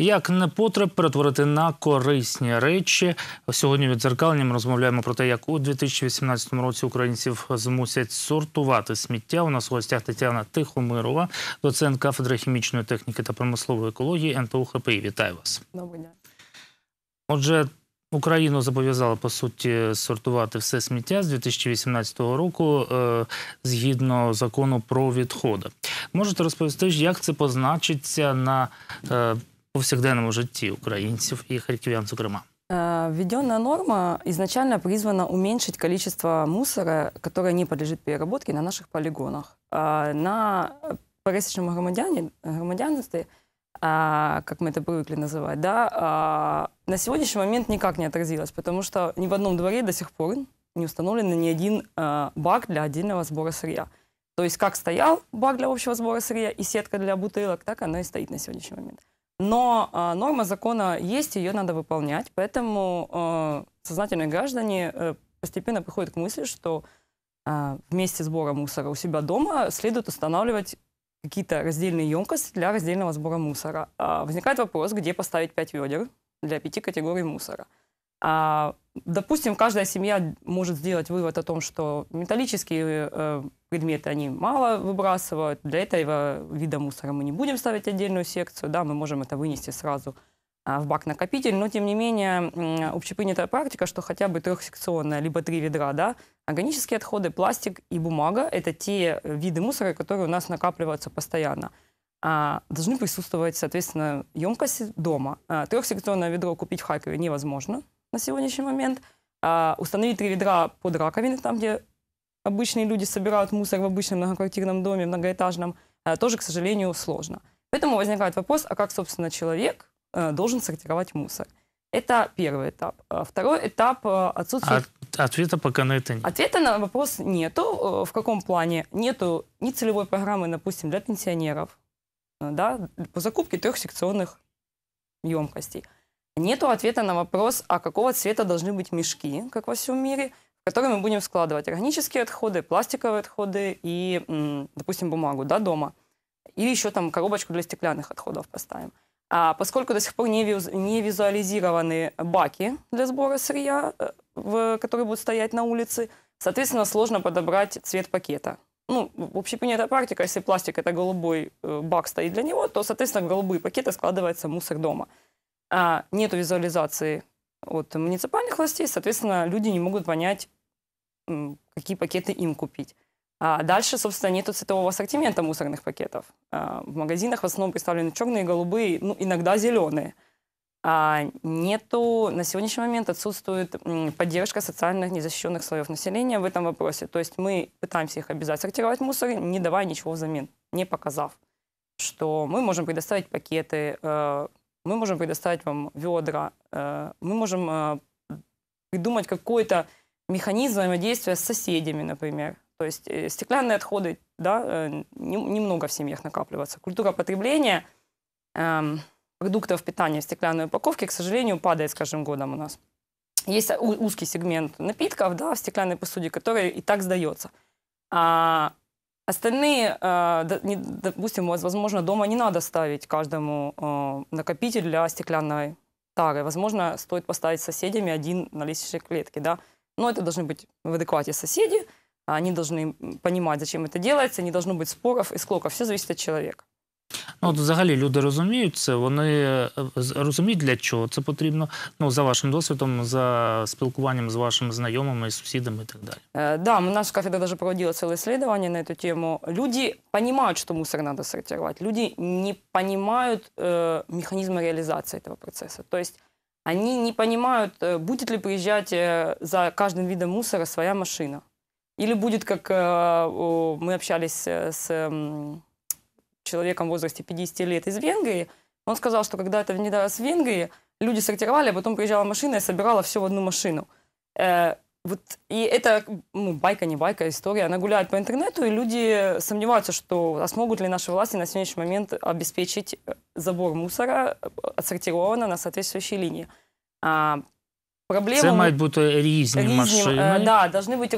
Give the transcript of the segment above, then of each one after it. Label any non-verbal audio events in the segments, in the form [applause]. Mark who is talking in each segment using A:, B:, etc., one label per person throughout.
A: Як не потреб перетворити на корисні речі сьогодні? від відзеркаленням розмовляємо про те, як у 2018 році українців змусять сортувати сміття. У нас у гостях Тетяна Тихомирова, доцент кафедри хімічної техніки та промислової екології НПУ ХПІ. Вітаю вас. Доброго Отже, Україну зобов'язали по суті сортувати все сміття з 2018 року е, згідно закону про відходи. Можете розповісти, як це позначиться на е, повсякденному житті украинцев и харьковян, зокрема?
B: Введенная норма изначально призвана уменьшить количество мусора, которое не подлежит переработке на наших полигонах. На пересечном громадяне, громадянстве, как мы это привыкли называть, да, на сегодняшний момент никак не отразилось, потому что ни в одном дворе до сих пор не установлен ни один бак для отдельного сбора сырья. То есть как стоял бак для общего сбора сырья и сетка для бутылок, так она и стоит на сегодняшний момент. Но э, норма закона есть, ее надо выполнять, поэтому э, сознательные граждане э, постепенно приходят к мысли, что э, вместе сбора мусора у себя дома следует устанавливать какие-то раздельные емкости для раздельного сбора мусора. Э, возникает вопрос, где поставить 5 ведер для пяти категорий мусора – а, допустим, каждая семья может сделать вывод о том, что металлические э, предметы они мало выбрасывают, для этого вида мусора мы не будем ставить отдельную секцию, да, мы можем это вынести сразу а, в бак-накопитель, но тем не менее общепринятая практика, что хотя бы трехсекционная, либо три ведра, да, органические отходы, пластик и бумага – это те виды мусора, которые у нас накапливаются постоянно. А, должны присутствовать, соответственно, емкости дома. А, трехсекционное ведро купить в Харькове невозможно, на сегодняшний момент, а, установить три ведра под раковины, там, где обычные люди собирают мусор в обычном многоквартирном доме, многоэтажном, а, тоже, к сожалению, сложно. Поэтому возникает вопрос, а как, собственно, человек а, должен сортировать мусор? Это первый этап. А, второй этап э, отсутствие...
A: От, ответа пока на это нет.
B: Ответа на вопрос нету. Э, в каком плане? Нету ни целевой программы, допустим, для пенсионеров, да, по закупке трех секционных емкостей. Нету ответа на вопрос, а какого цвета должны быть мешки, как во всем мире, в которые мы будем складывать органические отходы, пластиковые отходы и, допустим, бумагу да, дома. Или еще там коробочку для стеклянных отходов поставим. А поскольку до сих пор не, виз, не визуализированы баки для сбора сырья, э, в, которые будут стоять на улице, соответственно, сложно подобрать цвет пакета. Ну, общепринятая практика, если пластик – это голубой э, бак стоит для него, то, соответственно, голубые пакеты складывается мусор дома – а нет визуализации от муниципальных властей, соответственно, люди не могут понять, какие пакеты им купить. А дальше, собственно, нету цветового ассортимента мусорных пакетов. А в магазинах в основном представлены черные, голубые, ну, иногда зеленые. А нету, на сегодняшний момент отсутствует поддержка социальных незащищенных слоев населения в этом вопросе. То есть мы пытаемся их обязать сортировать мусор, не давая ничего взамен, не показав, что мы можем предоставить пакеты, а, мы можем предоставить вам ведра, э, мы можем э, придумать какой-то механизм взаимодействия с соседями, например. То есть э, стеклянные отходы, да, немного в семьях накапливаться. Культура потребления эм, продуктов питания в стеклянной упаковке, к сожалению, падает с каждым годом у нас. Есть узкий сегмент напитков да, в стеклянной посуде, который и так сдается. А Остальные, э, допустим, возможно, дома не надо ставить каждому э, накопитель для стеклянной тары. Возможно, стоит поставить соседями один на лестничной клетке, да. Но это должны быть в адеквате соседи, а они должны понимать, зачем это делается, не должно быть споров и склоков, все зависит от человека.
A: Ну, от взагалі люди розуміють це, вони е, розуміють, для чого це потрібно. Ну, за вашим досвідом, за спілкуванням з вашими знайомими, сусідами і так далі.
B: Е, да, наша кафедра даже проводила целое исследование на эту тему. Люди понимают, что мусор надо сортировать. Люди не понимают э, механизма реализации этого процесса. То есть они не понимают, э, будет ли приезжать э, за каждым видом мусора своя машина. Или будет, как э, мы общались с человеком в возрасте 50 лет из Венгрии. Он сказал, что когда это внедрялось в Венгрии, люди сортировали, а потом приезжала машина и собирала все в одну машину. Э, вот, и это ну, байка, не байка, история. Она гуляет по интернету, и люди сомневаются, что а смогут ли наши власти на сегодняшний момент обеспечить э, забор мусора э, отсортированно на соответствующей линии. А, проблему... Це мають
A: бути різні, різні машины. Да,
B: должны быть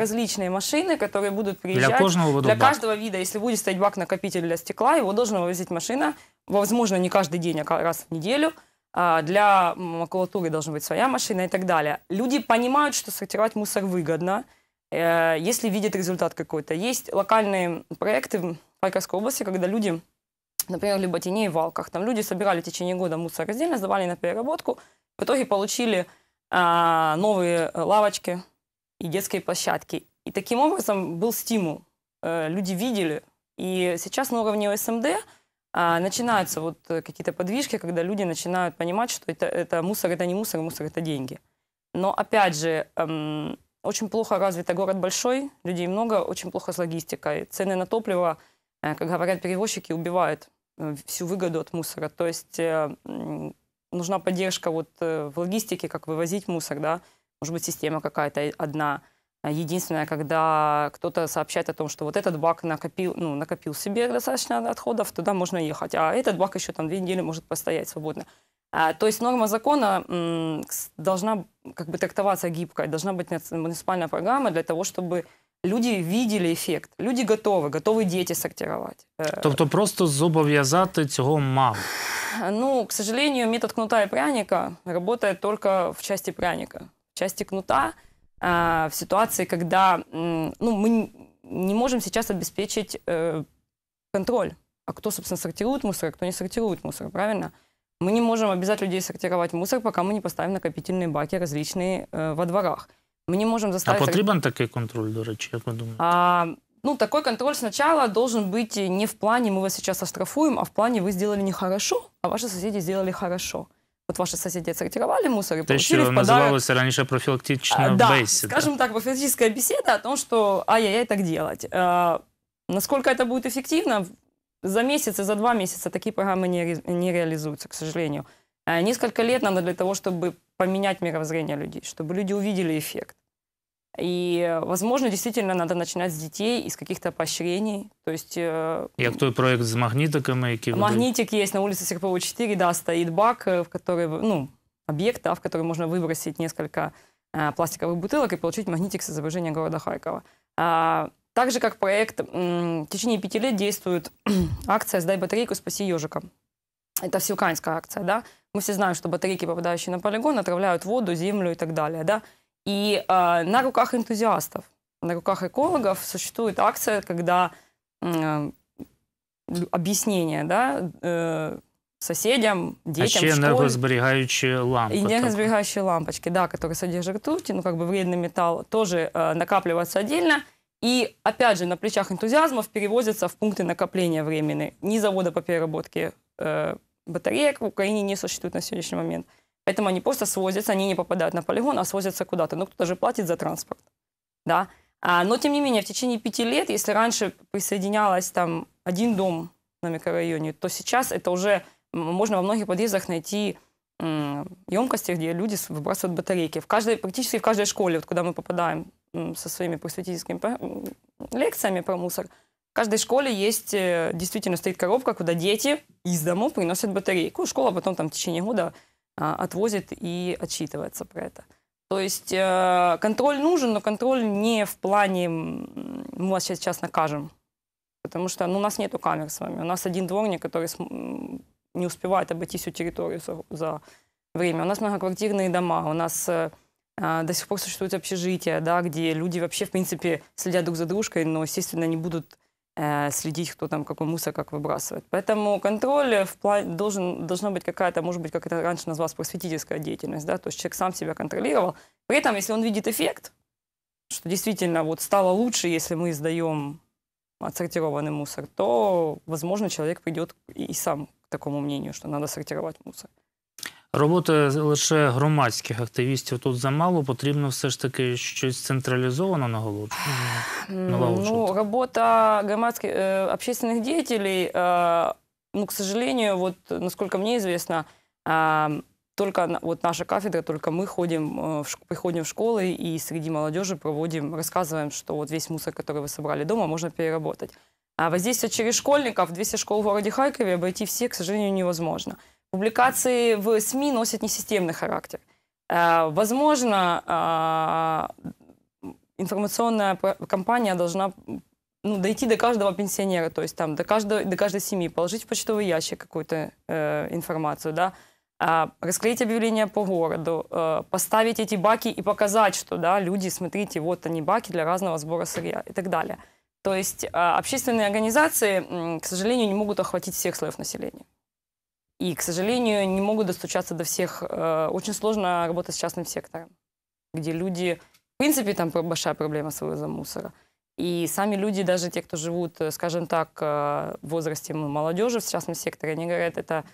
B: различные машины, которые будут приезжать. Для каждого вида Для бак. каждого вида. Если будет стоять бак-накопитель для стекла, его должна возить машина, возможно, не каждый день, а раз в неделю. А, для макулатуры должна быть своя машина и так далее. Люди понимают, что сортировать мусор выгодно, э, если видят результат какой-то. Есть локальные проекты в Харьковской области, когда люди например, либо теней в Валках. Там люди собирали в течение года мусор раздельно, сдавали на переработку. В итоге получили а, новые э, лавочки и детские площадки. И таким образом был стимул. А, люди видели. И сейчас на уровне ОСМД а, начинаются вот э, какие-то подвижки, когда люди начинают понимать, что это, это мусор, это не мусор, мусор это деньги. Но опять же, эм, очень плохо развит город большой, людей много, очень плохо с логистикой. Цены на топливо, э, как говорят перевозчики, убивают Э, всю выгоду от мусора. То есть э, нужна поддержка вот э, в логистике, как вывозить мусор, да, может быть, система какая-то одна. А единственная, когда кто-то сообщает о том, что вот этот бак накопил, ну, накопил себе достаточно отходов, туда можно ехать, а этот бак еще там две недели может постоять свободно. А, то есть норма закона должна как бы трактоваться гибко, должна быть муниципальная программа для того, чтобы Люди видели ефект, люди готовы, готовы дети сортировать.
A: То, э, Тобто просто зобов'язати цього мало?
B: Ну, к сожалению, метод кнута и пряника работает только в части пряника. В части кнута а, в ситуации, когда ну, мы не можем сейчас обеспечить э, контроль. А кто, собственно, сортирует мусор, а кто не сортирует мусор, правильно? Мы не можем обязать людей сортировать мусор, пока мы не поставим накопительные баки различные э, во дворах. Мы не можем а заставить. А потрібен
A: такой контроль, до речі, як ви
B: А, ну, такой контроль сначала должен быть не в плане «мы вас сейчас оштрафуем», а в плане «вы сделали нехорошо, а ваши соседи сделали хорошо». Вот ваши соседи отсортировали мусор и Те, получили что в подарок... называлось
A: раньше профилактичная а, да, беседа. скажем
B: так, профилактическая беседа о том, что «ай-яй-яй, так делать». А, насколько это будет эффективно, за месяц и за два месяца такие программы не, ре... не реализуются, к сожалению. А, несколько лет надо для того, чтобы поменять мировоззрение людей, чтобы люди увидели эффект. И, возможно, действительно надо начинать с детей, из каких-то поощрений. То есть... Э,
A: як той проект с магнитиками? Які Магнитик
B: есть на улице Серпова 4, да, стоит бак, в который, ну, объект, да, в который можно выбросить несколько а, пластиковых бутылок и получить магнитик с изображением города Харькова. А, так же, как проект, в течение пяти лет действует [clears throat] акция «Сдай батарейку, спаси ежика». Это всеукраинская акция, да, мы все знаем, что батарейки, попадающие на полигон, отравляют воду, землю и так далее. Да? И э, на руках энтузиастов, на руках экологов существует акция, когда э, объяснение да, э, соседям, детям, а
A: энергосберегающие лампы.
B: Энергосберегающие лампочки, да, которые содержат ртуть, ну как бы вредный металл, тоже э, накапливаются отдельно. И опять же на плечах энтузиазмов перевозятся в пункты накопления временные. Ни завода по переработке э, батареек в Украине не существует на сегодняшний момент. Поэтому они просто свозятся, они не попадают на полигон, а свозятся куда-то. Но ну, кто-то же платит за транспорт. Да? А, но, тем не менее, в течение пяти лет, если раньше присоединялось там один дом на микрорайоне, то сейчас это уже можно во многих подъездах найти емкости, где люди выбрасывают батарейки. В каждой, практически в каждой школе, вот, куда мы попадаем со своими просветительскими лекциями про мусор – каждой школе есть, э, действительно стоит коробка, куда дети из домов приносят батарейку. Школа потом там в течение года а, отвозит и отчитывается про это. То есть э, контроль нужен, но контроль не в плане «мы вас сейчас, сейчас накажем». Потому что ну, у нас нету камер с вами. У нас один дворник, который не успевает обойти всю территорию за, за время. У нас многоквартирные дома, у нас э, а, до сих пор существует общежитие, да, где люди вообще, в принципе, следят друг за дружкой, но, естественно, не будут Э, следить, кто там какой мусор как выбрасывает. Поэтому контроль в плане должен, должна быть какая-то, может быть, как это раньше называлось, просветительская деятельность, да, то есть человек сам себя контролировал. При этом, если он видит эффект, что действительно вот стало лучше, если мы издаем отсортированный мусор, то, возможно, человек придет и сам к такому мнению, что надо сортировать мусор.
A: Роботи лише громадських активістів тут замало. Потрібно все ж таки щось централізовано наголошувати?
B: Ну, Робота громадських е, общественных деятелей, е, ну, к сожалению, вот, насколько мне известно, только вот наша кафедра, только мы ходим, э, приходим в школы и среди молодежи проводим, рассказываем, что вот весь мусор, который вы собрали дома, можно переработать. А воздействие через школьников 200 школ в городе Харькове обойти все, к сожалению, невозможно. Публикации в СМИ носят несистемный характер. Э, возможно, э, информационная компания должна ну, дойти до каждого пенсионера, то есть там до каждой, до каждой семьи, положить в почтовый ящик какую-то э, информацию, да, расклеить объявления по городу, поставить эти баки и показать, что, да, люди, смотрите, вот они баки для разного сбора сырья и так далее. То есть общественные организации, к сожалению, не могут охватить всех слоев населения и, к сожалению, не могут достучаться до всех. Э, очень сложно работать с частным сектором, где люди... В принципе, там большая проблема с вывозом мусора. И сами люди, даже те, кто живут, э, скажем так, э, в возрасте ну, молодежи в частном секторе, они говорят, это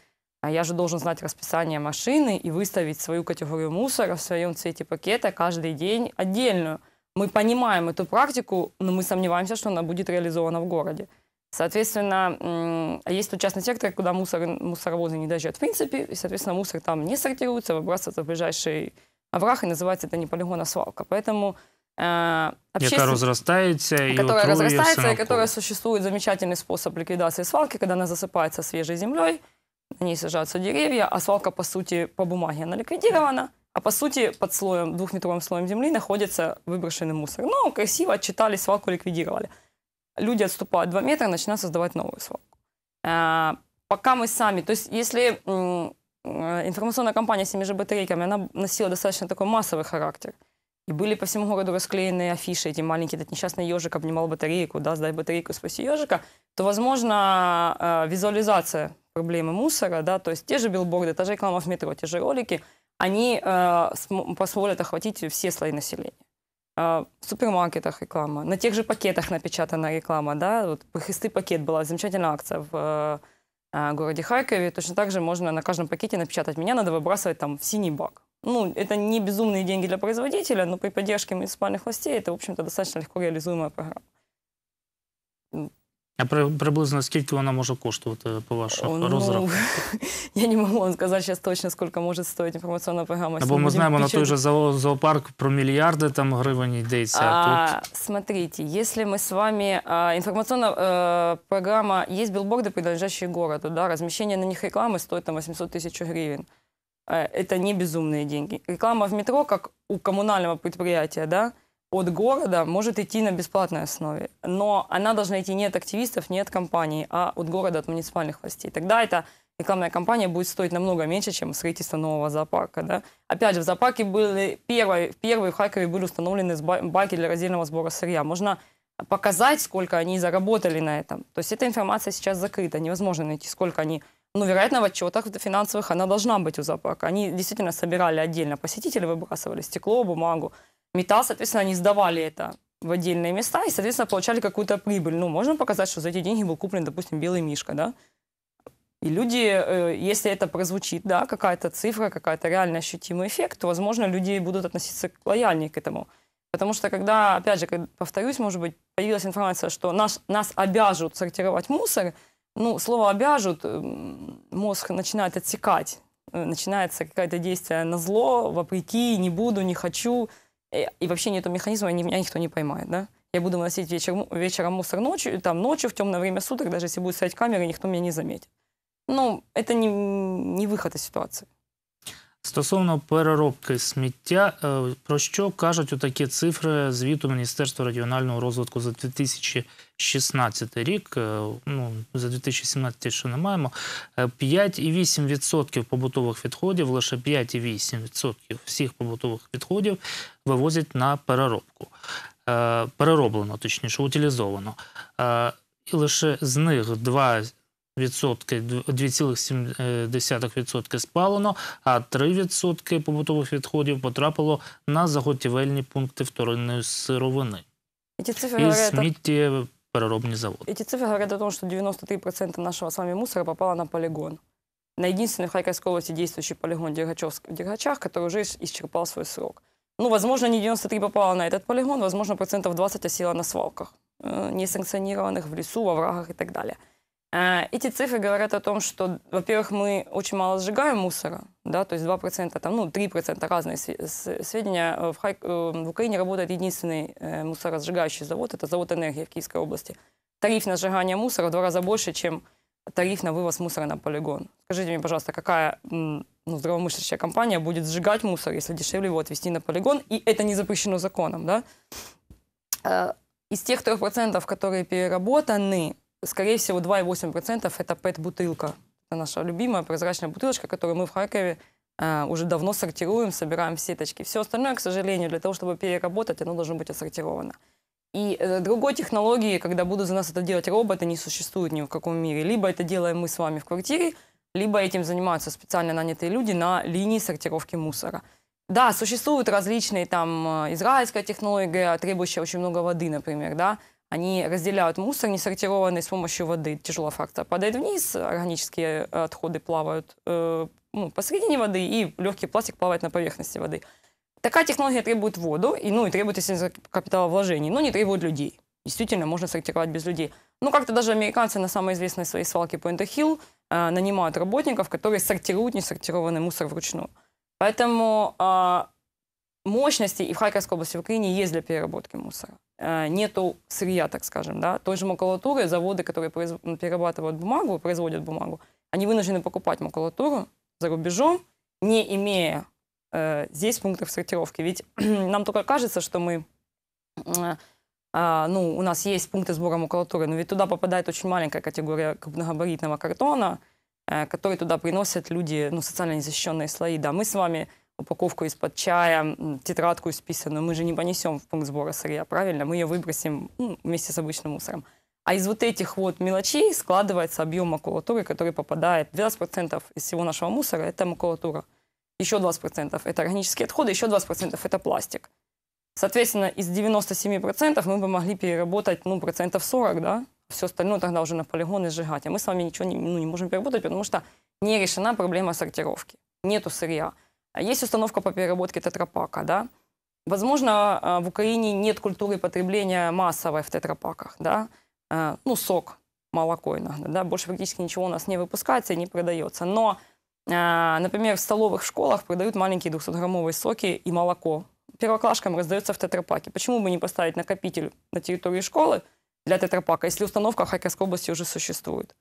B: а я же должен знать расписание машины и выставить свою категорию мусора в своем цвете пакета каждый день отдельную. Мы понимаем эту практику, но мы сомневаемся, что она будет реализована в городе. Соответственно, есть тот частный сектор, куда мусор, мусоровозы не доезжают в принципе, и, соответственно, мусор там не сортируется, выбрасывается в ближайший овраг, и называется это не полигон, а свалка. Поэтому э, общество, Яка
A: разрастается и которая разрастается, и которая
B: существует замечательный способ ликвидации свалки, когда она засыпается свежей землей, на ней сажаются деревья, а свалка, по сути, по бумаге она ликвидирована, а по сути под слоем, двухметровым слоем земли находится выброшенный мусор. Ну, красиво отчитали, свалку ликвидировали люди отступают 2 метра начинают создавать новую свалку. А, пока мы сами, то есть если информационная кампания с теми же батарейками, она носила достаточно такой массовый характер, и были по всему городу расклеены афиши, эти маленькие, этот несчастный ежик обнимал батарейку, да, сдай батарейку, спаси ежика, то, возможно, а, визуализация проблемы мусора, да, то есть те же билборды, та же реклама в метро, те же ролики, они э, позволят охватить все слои населения. А, в супермаркетах реклама, на тех же пакетах напечатана реклама, да, вот «Христый пакет» была замечательная акция в а, городе Харькове, точно так же можно на каждом пакете напечатать «Меня надо выбрасывать там в синий бак». Ну, это не безумные деньги для производителя, но при поддержке муниципальных властей это, в общем-то, достаточно легко реализуемая программа.
A: А приблизно скільки вона може коштувати э, по вашому ну, розрахунку?
B: [laughs] Я не можу вам сказати зараз точно, скільки може стоїти інформаційна програма. Або ми знаємо на той же
A: зоопарк про мільярди там гривень йдеться. А, тут...
B: А, смотрите, если мы с вами... А, информационная э, программа... Есть билборды, принадлежащие городу, да, размещение на них рекламы стоит там 800 тысяч гривен. Э, это не безумные деньги. Реклама в метро, как у коммунального предприятия, да, от города может идти на бесплатной основе. Но она должна идти не от активистов, не от компаний, а от города, от муниципальных властей. Тогда эта рекламная кампания будет стоить намного меньше, чем строительство нового зоопарка. Да? Опять же, в зоопарке были первые, первые в Харькове были установлены баки для раздельного сбора сырья. Можно показать, сколько они заработали на этом. То есть эта информация сейчас закрыта, невозможно найти, сколько они... Ну, вероятно, в отчетах финансовых она должна быть у зоопарка. Они действительно собирали отдельно посетителей, выбрасывали стекло, бумагу металл, соответственно, они сдавали это в отдельные места и, соответственно, получали какую-то прибыль. Ну, можно показать, что за эти деньги был куплен, допустим, белый мишка, да? И люди, э, если это прозвучит, да, какая-то цифра, какая-то реально ощутимый эффект, то, возможно, люди будут относиться лояльнее к этому. Потому что когда, опять же, повторюсь, может быть, появилась информация, что нас, нас обяжут сортировать мусор, ну, слово «обяжут» э, мозг начинает отсекать, э, начинается какое-то действие на зло, вопреки, не буду, не хочу – Э, и вообще нету механизма, и меня никто не поймает, да? Я буду выносить вечер, вечером мусор ночью, там ночью, в темное время суток, даже если будет стоять камера, никто меня не заметит. Ну, это не, не виход із ситуації.
A: Стосовно переробки сміття, е, про що кажуть такі цифри звіту Міністерства регіонального розвитку за 2020 16 рік, е, ну за 2017 ще не маємо. 5,8% е, побутових відходів, лише 5,8% всіх побутових відходів вивозять на переробку. Е, перероблено, точніше, утилізовано. І лише з них 2%. Відсотки 2,7% спалено, а 3% побутових відходів потрапило на заготівельні пункти вторинної сировини. Ці і сміттєпереробні переробный завод.
B: Эти цифры говорят о том, что 93% нашего с вами мусора попало на полигон. На единственный в Харьковской области действующий полигон Дергачевск в Дергачах, который уже исчерпал свой срок. Ну, возможно, не 93 попало на этот полигон, возможно, процентов 20 осело на свалках, э, несанкционированных в лесу, во врагах и так далее. Э, эти цифры говорят о том, что, во-первых, мы очень мало сжигаем мусора, да, то есть 2%, там, ну, 3% разные сведения. Э, в, Харь... Э, в Украине работает единственный мусоросжигающий завод, это завод энергии в Киевской области. Тариф на сжигание мусора в два раза больше, чем тариф на вывоз мусора на полигон. Скажите мне, пожалуйста, какая ну, здравомыслящая компания будет сжигать мусор, если дешевле его отвезти на полигон, и это не запрещено законом, да? Из тех 3%, которые переработаны, скорее всего, 2,8% это ПЭТ-бутылка. Это наша любимая прозрачная бутылочка, которую мы в Харькове э, уже давно сортируем, собираем в сеточки. Все остальное, к сожалению, для того, чтобы переработать, оно должно быть отсортировано. И э, другой технологии, когда будут за нас это делать роботы, не существует ни в каком мире. Либо это делаем мы с вами в квартире, либо этим занимаются специально нанятые люди на линии сортировки мусора. Да, существуют различные там э, израильская технология, требующая очень много воды, например, да, они разделяют мусор несортированный с помощью воды. Тяжелая фракция падает вниз, органические отходы плавают э, ну, посредине воды, и легкий пластик плавает на поверхности воды. Такая технология требует воду, и, ну, и требует, естественно, капиталовложений, но не требует людей. Действительно, можно сортировать без людей. Ну, как-то даже американцы на самой известной своей свалке Pointer Hill э, нанимают работников, которые сортируют несортированный мусор вручную. Поэтому э, мощности и в Харьковской области, в Украине есть для переработки мусора. Э, нету сырья, так скажем, да, той же макулатуры, заводы, которые перерабатывают бумагу, производят бумагу, они вынуждены покупать макулатуру за рубежом, не имея э, здесь пунктов сортировки. Ведь [clears throat] нам только кажется, что мы, э, э, ну, у нас есть пункты сбора макулатуры, но ведь туда попадает очень маленькая категория крупногабаритного картона, э, который туда приносят люди, ну, социально незащищенные слои, да. Мы с вами упаковку из-под чая, тетрадку исписанную, мы же не понесем в пункт сбора сырья, правильно? Мы ее выбросим ну, вместе с обычным мусором. А из вот этих вот мелочей складывается объем макулатуры, который попадает. 12% из всего нашего мусора – это макулатура. Еще 20% – это органические отходы, еще 20% – это пластик. Соответственно, из 97% мы бы могли переработать, ну, процентов 40, да? Все остальное тогда уже на полигоны сжигать. А мы с вами ничего не, ну, не можем переработать, потому что не решена проблема сортировки. Нету сырья. А есть установка по переработке тетрапака, да? Возможно, а, в Украине нет культуры потребления массовой в тетрапаках, да? А, ну, сок, молоко иногда, да? Больше практически ничего у нас не выпускается и не продается. Но, например, в столовых школах продают маленькие 200-граммовые соки и молоко. Первоклашкам раздается в тетрапаке. Почему бы не поставить накопитель на территории школы для тетрапака, если установка в Харьковской области уже существует?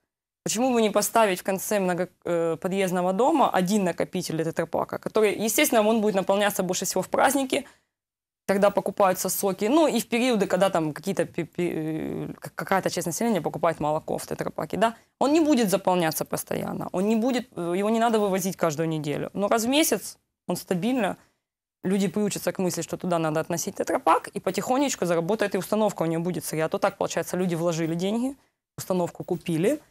B: Почему бы не поставить в конце э, подъездного дома один накопитель для тетрапака, который, естественно, он будет наполняться больше всего в праздники, когда покупаются соки, ну и в периоды, когда там какие-то, э, какая-то часть населения покупает молоко в тетрапаке, да, он не будет заполняться постоянно, он не будет, э, его не надо вывозить каждую неделю, но раз в месяц он стабильно, люди приучатся к мысли, что туда надо относить тетрапак, и потихонечку заработает и установка у нее будет сырья, а то так, получается, люди вложили деньги, установку купили –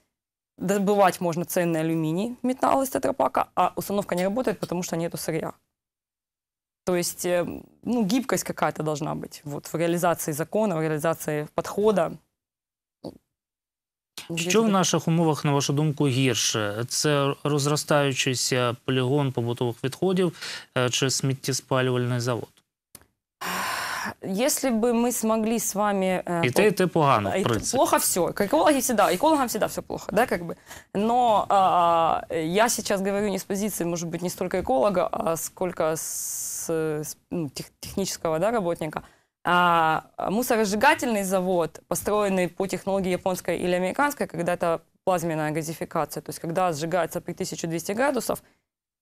B: добывать можно ценный алюминий, металл из тетрапака, а установка не работает, потому что нету сырья. То есть, э, ну, гибкость какая-то должна быть вот, в реализации закона, в реализации подхода.
A: Що в наших умовах, на вашу думку, гірше? Це розростаючийся полігон побутових відходів чи сміттєспалювальний завод?
B: если бы мы смогли с вами... Э, и по... ты, и ты погано, э, в принципе. Плохо все. К экологи всегда, экологам всегда все плохо, да, как бы. Но э, я сейчас говорю не с позиции, может быть, не столько эколога, а сколько с, с ну, тех, технического, да, работника. А мусоросжигательный завод, построенный по технологии японской или американской, когда это плазменная газификация, то есть когда сжигается при 1200 градусов,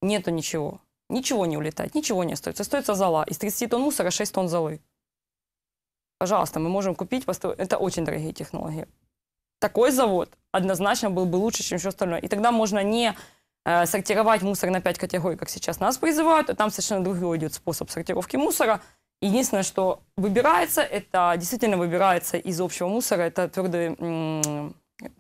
B: нету ничего. Ничего не улетает, ничего не остается. Остается зола. Из 30 тонн мусора 6 тонн золы. Пожалуйста, мы можем купить, построить. Это очень дорогие технологии. Такой завод однозначно был бы лучше, чем все остальное. И тогда можно не э, сортировать мусор на 5 категорий, как сейчас нас призывают, а там совершенно другой идет способ сортировки мусора. Единственное, что выбирается, это действительно выбирается из общего мусора, это твердая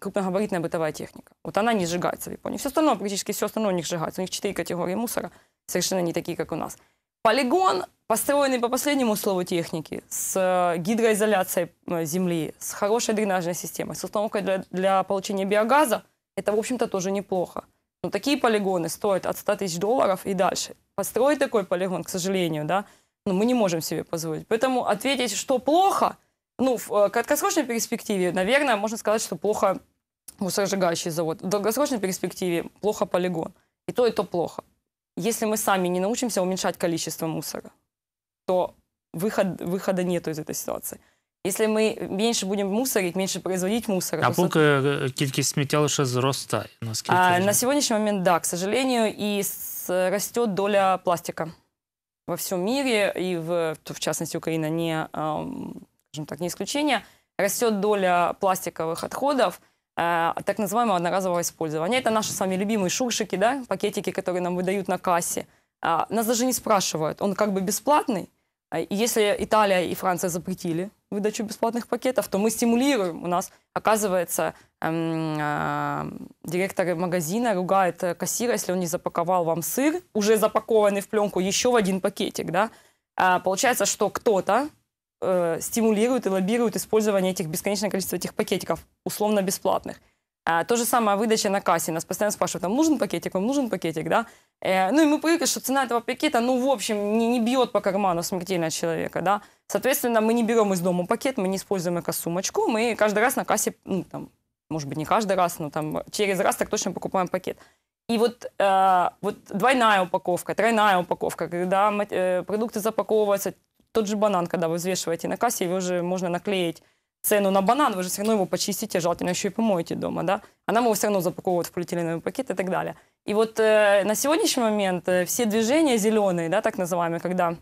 B: крупногабаритная бытовая техника. Вот она не сжигается в Японии. Все остальное, практически все остальное у них сжигается. У них четыре категории мусора, совершенно не такие, как у нас. Полигон построенный по последнему слову техники, с э, гидроизоляцией э, земли, с хорошей дренажной системой, с установкой для, для получения биогаза, это, в общем-то, тоже неплохо. Но такие полигоны стоят от 100 тысяч долларов и дальше. Построить такой полигон, к сожалению, да, ну, мы не можем себе позволить. Поэтому ответить, что плохо, ну, в э, краткосрочной перспективе, наверное, можно сказать, что плохо мусоросжигающий завод. В долгосрочной перспективе плохо полигон. И то, и то плохо. Если мы сами не научимся уменьшать количество мусора то выход, выхода нет из этой ситуации. Если мы меньше будем мусорить, меньше производить мусор. А поки
A: э, кількість сміття лише зростає. Наскільки
B: а, на сегодняшний момент, да, к сожалению, і растет доля пластика во всем мире, и в, в частности Украина не, скажем так, не исключение. Растет доля пластиковых отходов, э, так называемого одноразового использования. Это наши с вами любимые шуршики, да, пакетики, которые нам выдают на кассе. А, нас даже не спрашивают, он как бы бесплатный, а если Италия и Франция запретили выдачу бесплатных пакетов, то мы стимулируем. У нас, оказывается, эм, э, директор магазина ругает э, кассира, если он не запаковал вам сыр, уже запакованный в пленку, еще в один пакетик. Да? А получается, что кто-то э, стимулирует и лоббирует использование этих бесконечного количества этих пакетиков, условно бесплатных. Э, то же самое выдача на кассе. Нас постоянно спрашивают, там нужен пакетик, вам нужен пакетик, да? Э, ну и мы привыкли, что цена этого пакета, ну в общем, не, не бьет по карману смертельно человека, да? Соответственно, мы не берем из дома пакет, мы не используем эко-сумочку, мы каждый раз на кассе, ну там, может быть, не каждый раз, но там через раз так точно покупаем пакет. И вот, э, вот двойная упаковка, тройная упаковка, когда э, продукты запаковываются, тот же банан, когда вы взвешиваете на кассе, его же можно наклеить цену на банан, вы же все равно его почистите, желательно еще и помоете дома, да? А нам его все равно запаковывают в полиэтиленовый пакет и так далее. И вот э, на сегодняшний момент э, все движения зеленые, да, так называемые, когда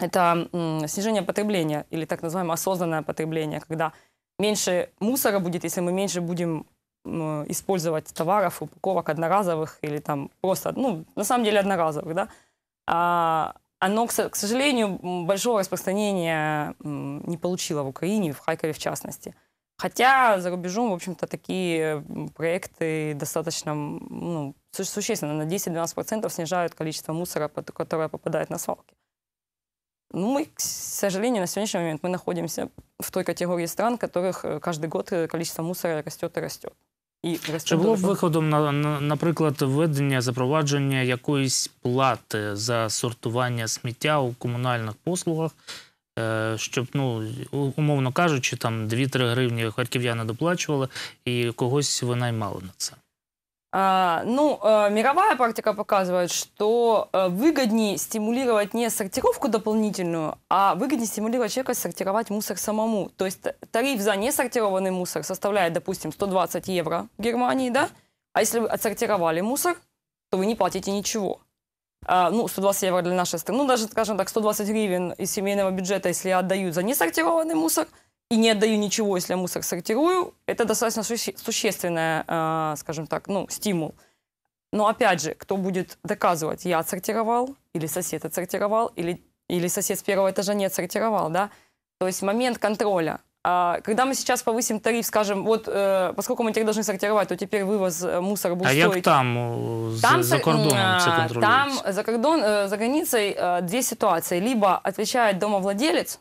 B: это э, снижение потребления или так называемое осознанное потребление, когда меньше мусора будет, если мы меньше будем э, использовать товаров, упаковок одноразовых или там просто, ну, на самом деле одноразовых, да, а, оно, а, к сожалению, большого распространения не получило в Украине, в Харькове в частности. Хотя за рубежом, в общем-то, такие проекты достаточно ну, существенно, на 10-12% снижают количество мусора, которое попадает на свалки. Ну, мы, к сожалению, на сегодняшний момент мы находимся в той категории стран, в которых э, каждый год э, количество мусора растет и растет. і Чи було б
A: виходом на, на наприклад введення запровадження якоїсь плати за сортування сміття у комунальних послугах? Е, щоб, ну, умовно кажучи, там 2-3 гривні харків'яни доплачували і когось винаймали на це.
B: А, ну, э, мировая практика показывает, что э, выгоднее стимулировать не сортировку дополнительную, а выгоднее стимулировать человека сортировать мусор самому. То есть тариф за несортированный мусор составляет, допустим, 120 евро в Германии, да? А если вы отсортировали мусор, то вы не платите ничего. А, ну, 120 евро для нашей страны, ну, даже, скажем так, 120 гривен из семейного бюджета, если отдают за несортированный мусор – и не отдаю ничего, если я мусор сортирую, это достаточно суще- существенный, э, скажем так, ну, стимул. Но опять же, кто будет доказывать, я отсортировал, или сосед отсортировал, или, или сосед с первого этажа не отсортировал, да? То есть момент контроля. А когда мы сейчас повысим тариф, скажем, вот э, поскольку мы теперь должны сортировать, то теперь вывоз э, мусора будет а стоить... А як
A: там, э, там за, за кордоном це контролюється? А,
B: там за, кордон, э, за границей э, две ситуации. Либо отвечает домовладелец,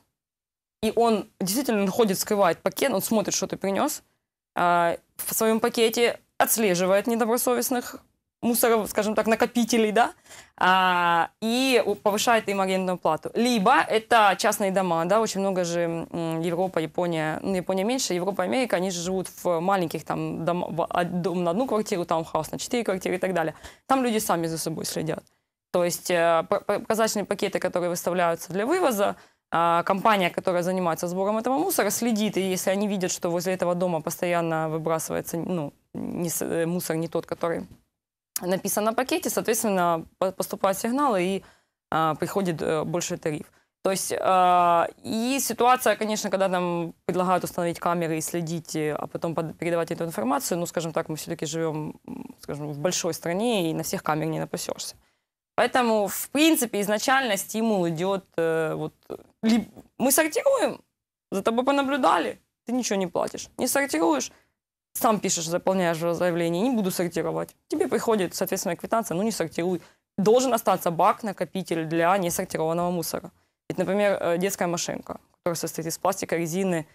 B: и он действительно ходит, скрывает пакет, он смотрит, что ты принес, а, в своем пакете отслеживает недобросовестных мусоров, скажем так, накопителей, да, а, и повышает им арендную плату. Либо это частные дома, да, очень много же Европа, Япония, ну, Япония меньше, Европа, Америка, они же живут в маленьких там дом, а, дом на одну квартиру, там хаос на четыре квартиры и так далее. Там люди сами за собой следят. То есть э, показательные пакеты, которые выставляются для вывоза, а, компания, которая занимается сбором этого мусора, следит, и если они видят, что возле этого дома постоянно выбрасывается ну, не, э, мусор не тот, который написан на пакете, соответственно, поступают сигналы и а, приходит а, больший тариф. То есть а, и ситуация, конечно, когда нам предлагают установить камеры и следить, э, а потом под, передавать эту информацию, ну, скажем так, мы все-таки живем, скажем, в большой стране, и на всех камер не напасешься. Поэтому, в принципе, изначально стимул идет э, вот... Ли, мы сортируем, за тобой понаблюдали, ты ничего не платишь. Не сортируешь, сам пишешь, заполняешь заявление, не буду сортировать. Тебе приходит, соответственно, квитанция, ну не сортируй. Должен остаться бак, накопитель для несортированного мусора. Ведь, например, э, детская машинка, которая состоит из пластика, резины,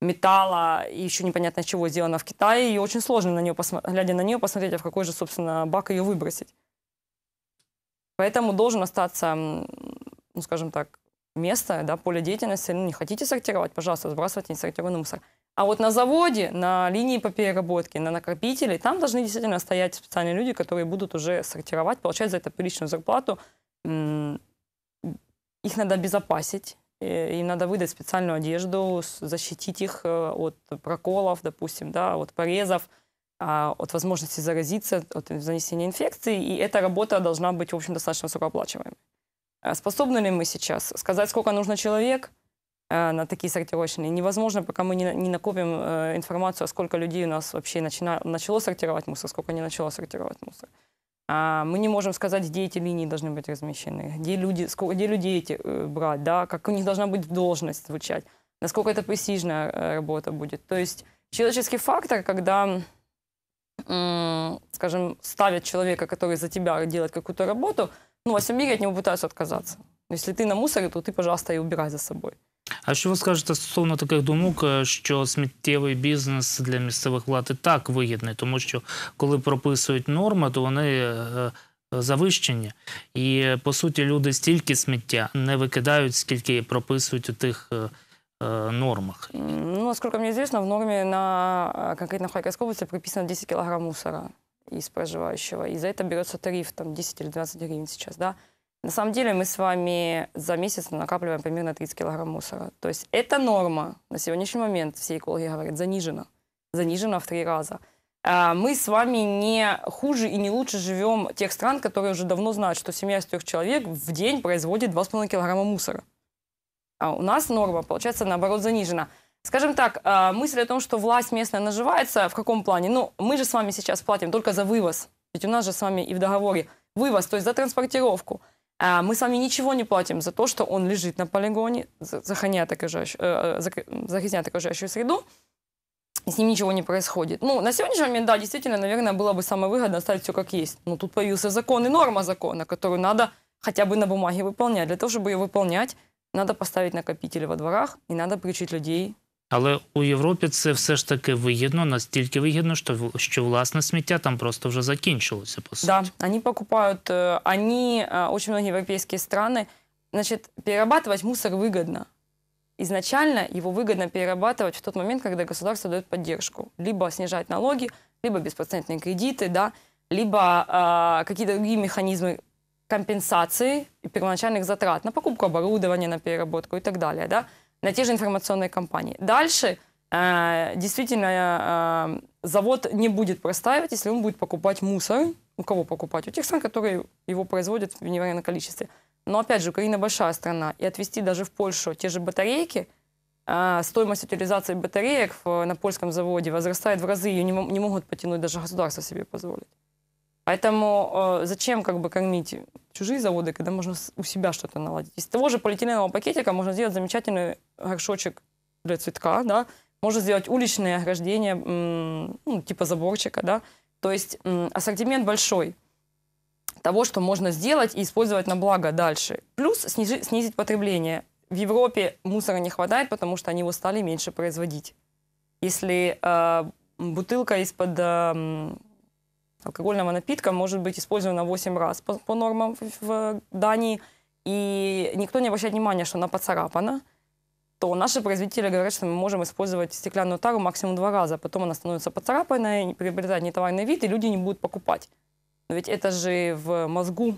B: металла и еще непонятно чего сделана в Китае, и очень сложно на нее посмотреть, глядя на нее, посмотреть, а в какой же, собственно, бак ее выбросить. Поэтому должен остаться, ну, скажем так, место, да, поле деятельности. Ну, не хотите сортировать, пожалуйста, сбрасывайте несортированный мусор. А вот на заводе, на линии по переработке, на накопителе, там должны действительно стоять специальные люди, которые будут уже сортировать, получать за это приличную зарплату. Их надо обезопасить, э, им надо выдать специальную одежду, защитить их э, от проколов, допустим, да, от порезов. А, от возможности заразиться от занесения инфекции, и эта работа должна быть, в общем, достаточно высокооплачиваемой. А способны ли мы сейчас сказать, сколько нужно человек а, на такие сортировочные? Невозможно, пока мы не, не накопим э, информацию, сколько людей у нас вообще начина, начало сортировать мусор, сколько не начало сортировать мусор. Мы не можем сказать, где эти линии должны быть размещены, где, люди, сколько, где людей эти э, брать, да, как у них должна быть должность звучать, насколько это престижная э, работа будет. То есть человеческий фактор, когда скажем, ставят человека, который за тебя делает какую-то работу, ну, во всем мире от него пытаются отказаться. Если ты на мусоре, то ти пожалуйста, і убирай за собою.
A: А що ви скажете стосовно таких думок, е, що сміттєвий бізнес для місцевих влад і так вигідний, тому що коли прописують норми, то вони е, е, завищені. І по суті, люди стільки сміття не викидають, скільки прописують у тих Э, нормах? Ну,
B: насколько мне известно, в норме на э, конкретно в Харьковской области прописано 10 килограмм мусора из проживающего. И за это берется тариф там 10 или 12 гривен сейчас, да? На самом деле мы с вами за месяц накапливаем примерно 30 килограмм мусора. То есть это норма на сегодняшний момент, все экологи говорят, занижена. Занижена в три раза. А, мы с вами не хуже и не лучше живем тех стран, которые уже давно знают, что семья из трех человек в день производит 2,5 килограмма мусора. А у нас норма, получается, наоборот, занижена. Скажем так, а, мысль о том, что власть местная наживается, в каком плане? Ну, мы же с вами сейчас платим только за вывоз. Ведь у нас же с вами и в договоре вывоз, то есть за транспортировку. А, мы с вами ничего не платим за то, что он лежит на полигоне, захраняет окружающую, э, э, захищает окружающую среду, и с ним ничего не происходит. Ну, на сегодняшний момент, да, действительно, наверное, было бы самое выгодно оставить все как есть. Но тут появился закон и норма закона, которую надо хотя бы на бумаге выполнять. Для того, чтобы ее выполнять, надо поставити накопителі во дворах і треба приучити людей.
A: Але у Європі це все ж таки вигідно, настільки вигідно, що що власне сміття там просто вже закінчилося. По
B: суті. Да, вони покупають, вони, э, дуже э, багато європейські країни, значить, перерабатывать мусор вигідно. изначально его выгодно перерабатывать в тот момент, когда государство дает поддержку. Либо снижать налоги, либо беспроцентные кредиты, да, либо э, какие-то другие механизмы компенсаций и первоначальных затрат на покупку оборудования, на переработку и так далее, да, на те же информационные компании. Дальше э, действительно э, э, завод не будет простаивать, если он будет покупать мусор. У кого покупать? У тех стран, которые его производят в невероятном количестве. Но опять же, Украина большая страна, и отвезти даже в Польшу те же батарейки, э, стоимость утилизации батареек в, на польском заводе возрастает в разы, ее не, не могут потянуть даже государство себе позволить. Поэтому э, зачем как бы кормить чужие заводы, когда можно у себя что-то наладить? Из того же полиэтиленового пакетика можно сделать замечательный горшочек для цветка, да, можно сделать уличное ограждение, ну, типа заборчика, да, то есть ассортимент большой того, что можно сделать и использовать на благо дальше. Плюс снижи, снизить потребление. В Европе мусора не хватает, потому что они его стали меньше производить. Если э, бутылка из-под э, алкогольного напитка может быть использована 8 раз по, по нормам в Дании, и никто не обращает внимания, что она поцарапана, то наши производители говорят, что мы можем использовать стеклянную тару максимум два раза, потом она становится поцарапанной, приобретает нетоварный вид, и люди не будут покупать. Но ведь это же в мозгу,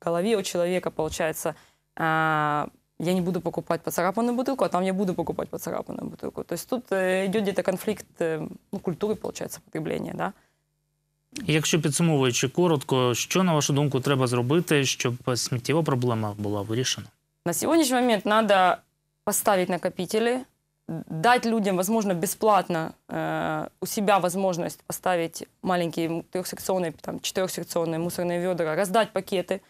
B: в голове у человека получается а, я не буду покупать поцарапанную бутылку, а там я буду покупать поцарапанную бутылку. То есть тут э, идет где-то конфликт э, ну, культуры, получается, потребления, да.
A: Якщо підсумовуючи коротко, що на вашу думку треба зробити, щоб сміттєва проблема була вирішена?
B: На сегодняшний момент надо поставить накопители, дать людям, возможно, бесплатно э, у себя возможность поставить маленькие трехсекционные, там, четырехсекционные мусорные ведра, раздать пакеты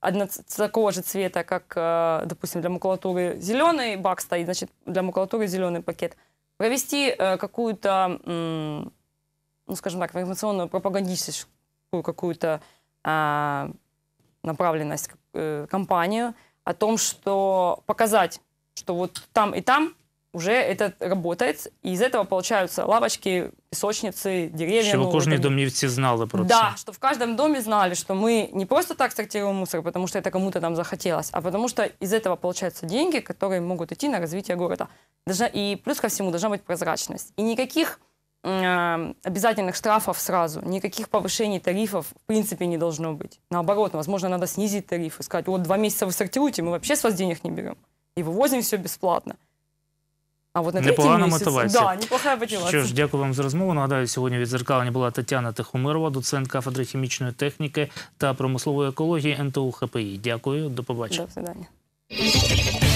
B: одно, такого же цвета, как, э, допустим, для макулатуры зеленый бак стоит, значит, для макулатуры зеленый пакет. Провести э, какую-то ну, скажем так, в информационную пропагандистическую какую-то а, направленность э, компанию о том, что показать, что вот там и там уже это работает, и из этого получаются лавочки, песочницы, деревья. Чтобы ну, каждый дом
A: все знали про Да, что
B: в каждом доме знали, что мы не просто так сортируем мусор, потому что это кому-то там захотелось, а потому что из этого получаются деньги, которые могут идти на развитие города. Должна, и плюс ко всему должна быть прозрачность. И никаких обязательных штрафов сразу, никаких повышений тарифов в принципе не должно быть. Наоборот, возможно, надо снизить тарифы, сказать, вот два месяца вы сортируете, мы вообще с вас денег не берем, и вывозим все бесплатно. А вот на непогана місяць. мотивація. Да, неплохая мотивація. Що ж,
A: дякую вам за розмову. Нагадаю, сьогодні від зеркалення була Тетяна Тихомирова, доцент кафедри хімічної техніки та промислової екології НТУ ХПІ. Дякую, до побачення. До свидання.